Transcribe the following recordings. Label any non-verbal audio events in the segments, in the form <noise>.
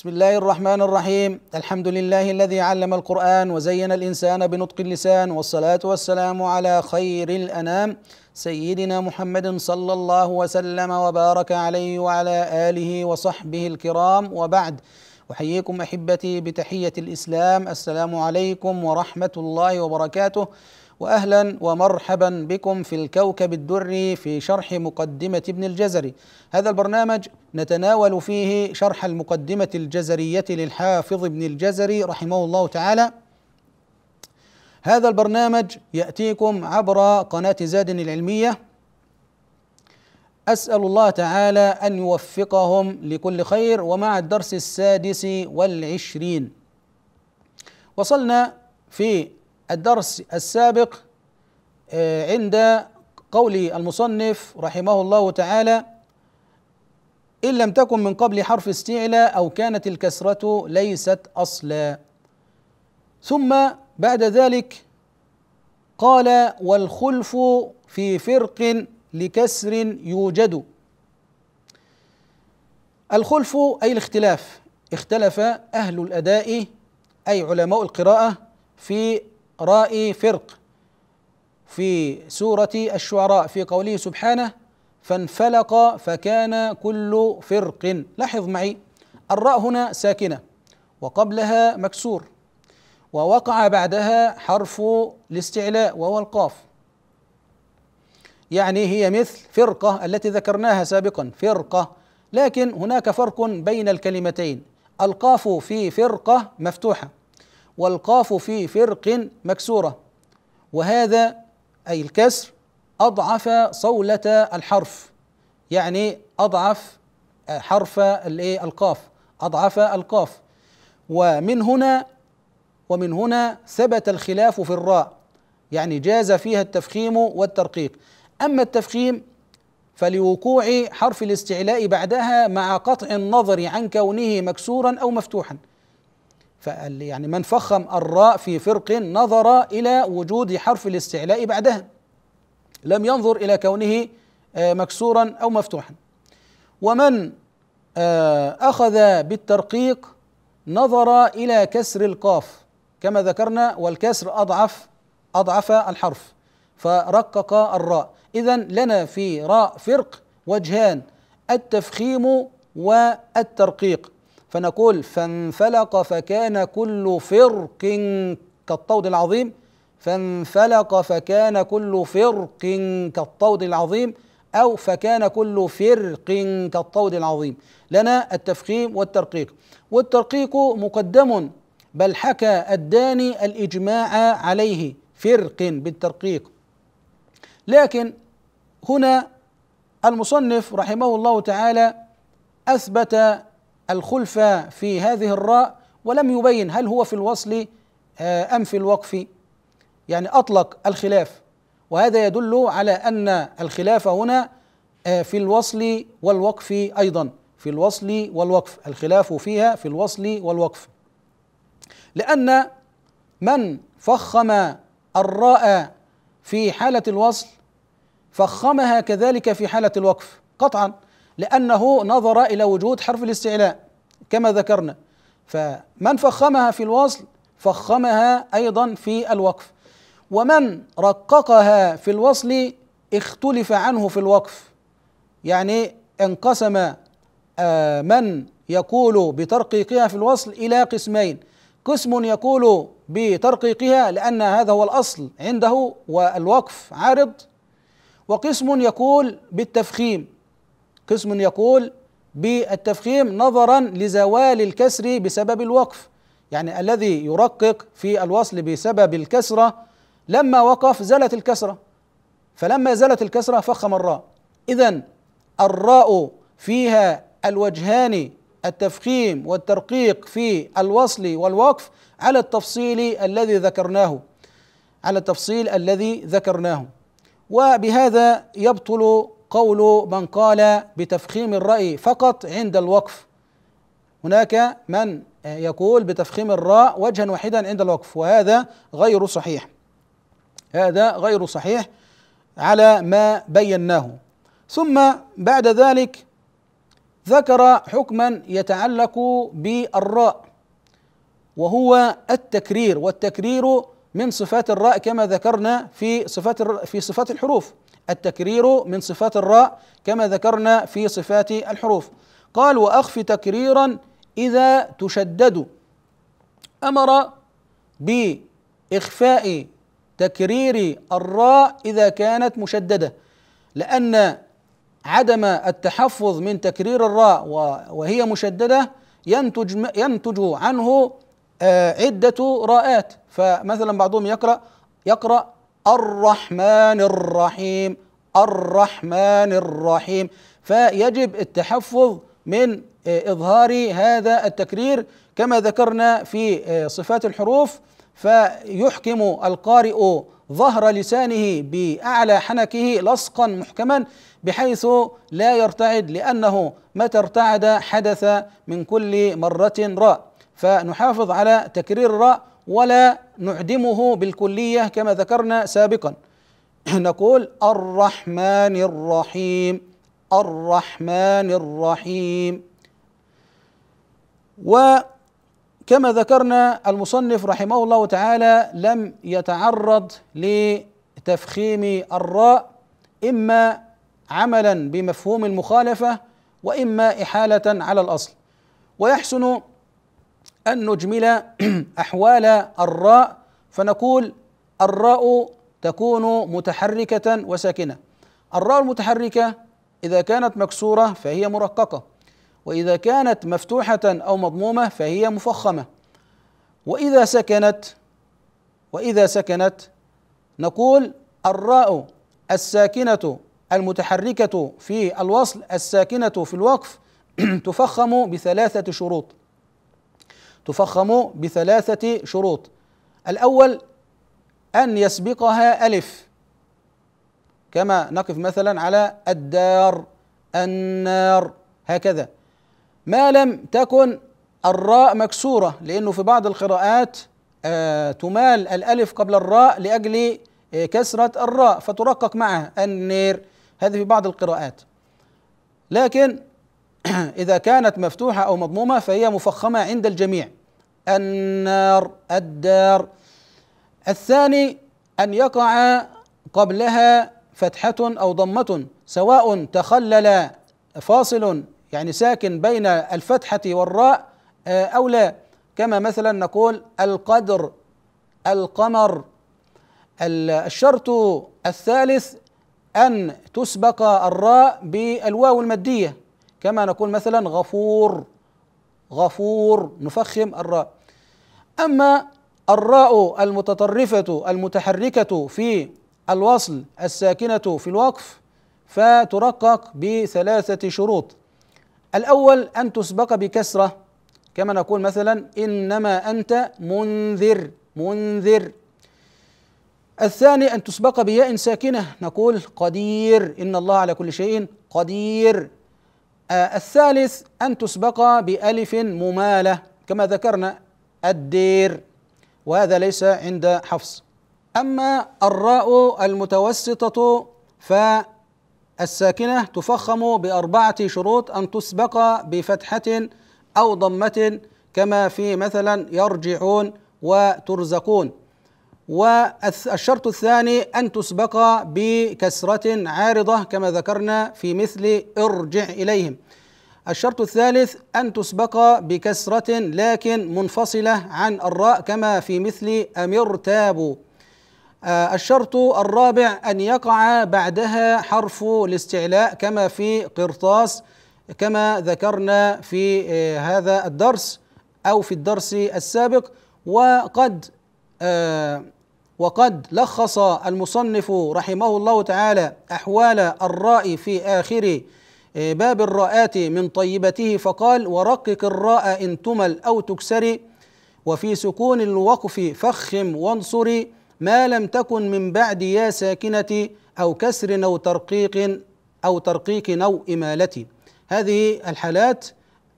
بسم الله الرحمن الرحيم الحمد لله الذي علم القرآن وزين الإنسان بنطق اللسان والصلاة والسلام على خير الأنام سيدنا محمد صلى الله وسلم وبارك عليه وعلى آله وصحبه الكرام وبعد أحييكم أحبتي بتحية الإسلام السلام عليكم ورحمة الله وبركاته واهلا ومرحبا بكم في الكوكب الدري في شرح مقدمه ابن الجزري. هذا البرنامج نتناول فيه شرح المقدمه الجزريه للحافظ ابن الجزري رحمه الله تعالى. هذا البرنامج ياتيكم عبر قناه زاد العلميه. اسال الله تعالى ان يوفقهم لكل خير ومع الدرس السادس والعشرين. وصلنا في الدرس السابق آه، عند قول المصنف رحمه الله تعالى إن لم تكن من قبل حرف استعلاء أو كانت الكسرة ليست أصلا ثم بعد ذلك قال والخلف في فرق لكسر يوجد الخلف أي الاختلاف اختلف أهل الأداء أي علماء القراءة في راء فرق في سورة الشعراء في قوله سبحانه فانفلق فكان كل فرق لاحظ معي الراء هنا ساكنة وقبلها مكسور ووقع بعدها حرف الاستعلاء وهو القاف يعني هي مثل فرقة التي ذكرناها سابقا فرقة لكن هناك فرق بين الكلمتين القاف في فرقة مفتوحة والقاف في فرق مكسورة وهذا أي الكسر أضعف صولة الحرف يعني أضعف حرف القاف أضعف القاف ومن هنا ومن هنا ثبت الخلاف في الراء يعني جاز فيها التفخيم والترقيق أما التفخيم فلوقوع حرف الاستعلاء بعدها مع قطع النظر عن كونه مكسورا أو مفتوحا فقال يعني من فخم الراء في فرق نظر إلى وجود حرف الاستعلاء بعدها لم ينظر إلى كونه آه، مكسورا أو مفتوحا ومن آه، أخذ بالترقيق نظر إلى كسر القاف كما ذكرنا والكسر أضعف أضعف الحرف فرقق الراء إذا لنا في راء فرق وجهان التفخيم والترقيق فنقول فانفلق فكان كل فرق كالطود العظيم فانفلق فكان كل فرق كالطود العظيم أو فكان كل فرق كالطود العظيم لنا التفخيم والترقيق والترقيق مقدم بل حكى الداني الإجماع عليه فرق بالترقيق لكن هنا المصنف رحمه الله تعالى أثبت الخلف في هذه الراء ولم يبين هل هو في الوصل آه، أم في الوقف يعني أطلق الخلاف وهذا يدل على أن الخلاف هنا آه، في الوصل والوقف أيضا في الوصل والوقف الخلاف فيها في الوصل والوقف لأن من فخم الراء في حالة الوصل فخمها كذلك في حالة الوقف قطعا لأنه نظر إلى وجود حرف الاستعلاء كما ذكرنا فمن فخمها في الوصل فخمها أيضا في الوقف ومن رققها في الوصل اختلف عنه في الوقف يعني انقسم آه، من يقول بترقيقها في الوصل إلى قسمين قسم يقول بترقيقها لأن هذا هو الأصل عنده والوقف عارض وقسم يقول بالتفخيم قسم يقول بالتفخيم نظرا لزوال الكسر بسبب الوقف يعني الذي يرقق في الوصل بسبب الكسرة لما وقف زالت الكسرة فلما زالت الكسرة فخم الراء إذا الراء فيها الوجهان التفخيم والترقيق في الوصل والوقف على التفصيل الذي ذكرناه على التفصيل الذي ذكرناه وبهذا يبطل قول من قال بتفخيم الراء فقط عند الوقف هناك من يقول بتفخيم الراء وجها واحدا عند الوقف وهذا غير صحيح هذا غير صحيح على ما بيناه ثم بعد ذلك ذكر حكما يتعلق بالراء وهو التكرير والتكرير من صفات الراء كما ذكرنا في صفات في صفات الحروف التكرير من صفات الراء كما ذكرنا في صفات الحروف قال واخف تكريرا اذا تشدد امر باخفاء تكرير الراء اذا كانت مشدده لان عدم التحفظ من تكرير الراء وهي مشدده ينتج ينتج عنه آه، عدة راءات فمثلا بعضهم يقرأ يقرأ الرحمن الرحيم الرحمن الرحيم فيجب التحفظ من آه، إظهار هذا التكرير كما ذكرنا في آه، صفات الحروف فيحكم القارئ ظهر لسانه باعلى حنكه لصقا محكما بحيث لا يرتعد لانه متى ارتعد حدث من كل مره راء فنحافظ على تكرير الراء ولا نعدمه بالكلية كما ذكرنا سابقا <clears throat> نقول الرحمن الرحيم الرحمن الرحيم وكما ذكرنا المصنف رحمه الله تعالى لم يتعرض لتفخيم الراء إما عملا بمفهوم المخالفة وإما إحالة على الأصل ويحسن أن نجمل <clears throat> أحوال الراء فنقول الراء تكون متحركة وساكنة الراء المتحركة إذا كانت مكسورة فهي مرققة وإذا كانت مفتوحة أو مضمومة فهي مفخمة وإذا سكنت وإذا سكنت نقول الراء الساكنة المتحركة في الوصل الساكنة في الوقف <clears throat> تفخم بثلاثة شروط تفخم بثلاثة شروط الأول أن يسبقها ألف كما نقف مثلا على الدار النار هكذا ما لم تكن الراء مكسورة لأنه في بعض القراءات آه تمال الألف قبل الراء لأجل آه كسرة الراء فترقق معها النير هذه في بعض القراءات لكن <coughs> إذا كانت مفتوحة أو مضمومة فهي مفخمة عند الجميع النار الدار الثاني أن يقع قبلها فتحة أو ضمة سواء تخلل فاصل يعني ساكن بين الفتحة والراء آه، أو لا كما مثلا نقول القدر القمر الشرط الثالث أن تسبق الراء بالواو المدية كما نقول مثلا غفور غفور نفخم الراء أما الراء المتطرفة المتحركة في الوصل الساكنة في الوقف فترقق بثلاثة شروط الأول أن تسبق بكسرة كما نقول مثلا إنما أنت منذر منذر الثاني أن تسبق بياء ساكنة نقول قدير إن الله على كل شيء قدير آه، الثالث أن تسبق بألف ممالة كما ذكرنا الدير وهذا ليس عند حفص أما الراء المتوسطة فالساكنة تفخم بأربعة شروط أن تسبق بفتحة أو ضمة كما في مثلا يرجعون وترزقون والشرط الثاني أن تسبق بكسرة عارضة كما ذكرنا في مثل ارجع إليهم الشرط الثالث أن تسبق بكسرة لكن منفصلة عن الراء كما في مثل أمر تابوا آه، الشرط الرابع أن يقع بعدها حرف الاستعلاء كما في قرطاس كما ذكرنا في آه، هذا الدرس أو في الدرس السابق وقد آه وقد لخص المصنف رحمه الله تعالى احوال الراء في اخر آه، باب الراءات من طيبته فقال ورقق الراء ان تمل او تكسر وفي سكون الوقف فخم وانصر ما لم تكن من بعد يا ساكنة أو كسر أو ترقيق أو ترقيق أو إمالة هذه الحالات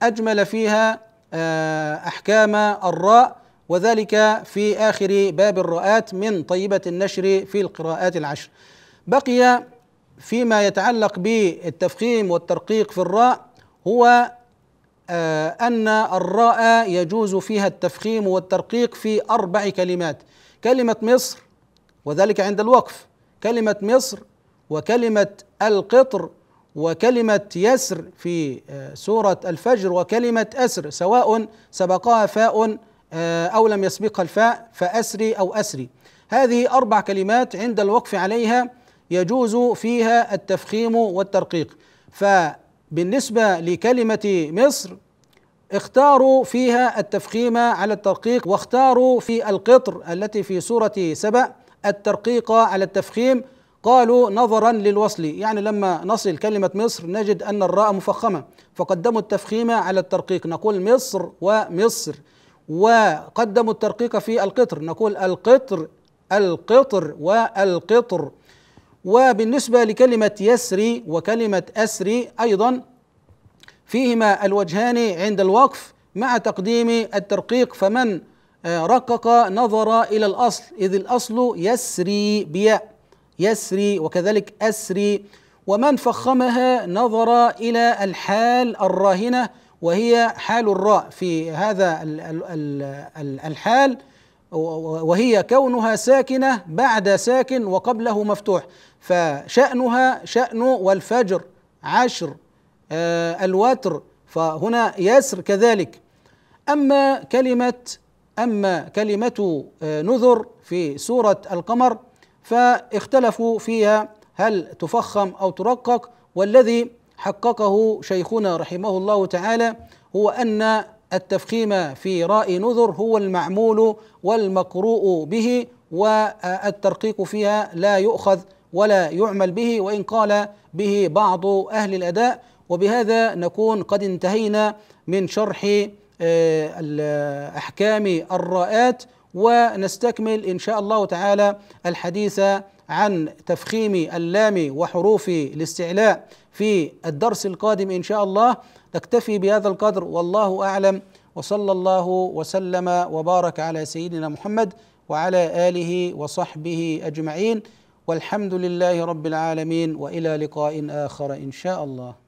أجمل فيها آه، أحكام الراء وذلك في آخر باب الرؤات من طيبة النشر في القراءات العشر بقي فيما يتعلق بالتفخيم والترقيق في الراء هو آه، أن الراء يجوز فيها التفخيم والترقيق في أربع كلمات كلمة مصر وذلك عند الوقف كلمة مصر وكلمة القطر وكلمة يسر في آه، سورة الفجر وكلمة أسر سواء سبقها فاء آه، أو لم يسبقها الفاء فأسري أو أسري هذه أربع كلمات عند الوقف عليها يجوز فيها التفخيم والترقيق فبالنسبة لكلمة مصر اختاروا فيها التفخيم على الترقيق واختاروا في القطر التي في سورة سبأ الترقيق على التفخيم قالوا نظرا للوصل يعني لما نصل كلمة مصر نجد أن الراء مفخمة فقدموا التفخيم على الترقيق نقول مصر ومصر وقدموا الترقيق في القطر نقول القطر القطر والقطر وبالنسبة لكلمة يسري وكلمة أسري أيضا فيهما الوجهان عند الوقف مع تقديم الترقيق فمن آه، رقق نظر إلى الأصل إذ الأصل يسري بياء يسري وكذلك أسري ومن فخمها نظر إلى الحال الراهنة وهي حال الراء في هذا الحال وهي كونها ساكنة بعد ساكن وقبله مفتوح فشأنها شأن والفجر عشر آه، الوتر فهنا يسر كذلك أما كلمة أما كلمة آه، نذر في سورة القمر فاختلفوا فيها هل تفخم أو ترقق والذي حققه شيخنا رحمه الله تعالى هو ان التفخيم في راء نذر هو المعمول والمقروء به والترقيق فيها لا يؤخذ ولا يعمل به وان قال به بعض اهل الاداء وبهذا نكون قد انتهينا من شرح آه، احكام الراءات ونستكمل ان شاء الله تعالى الحديث عن تفخيم اللام وحروف الاستعلاء في الدرس القادم ان شاء الله نكتفي بهذا القدر والله اعلم وصلى الله وسلم وبارك على سيدنا محمد وعلى اله وصحبه اجمعين والحمد لله رب العالمين والى لقاء اخر ان شاء الله